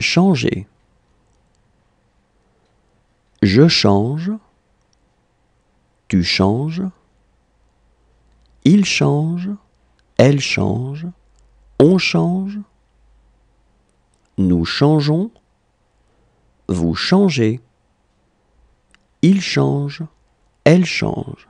changer. Je change, tu changes, il change, elle change, on change, nous changeons, vous changez, il change, elle change.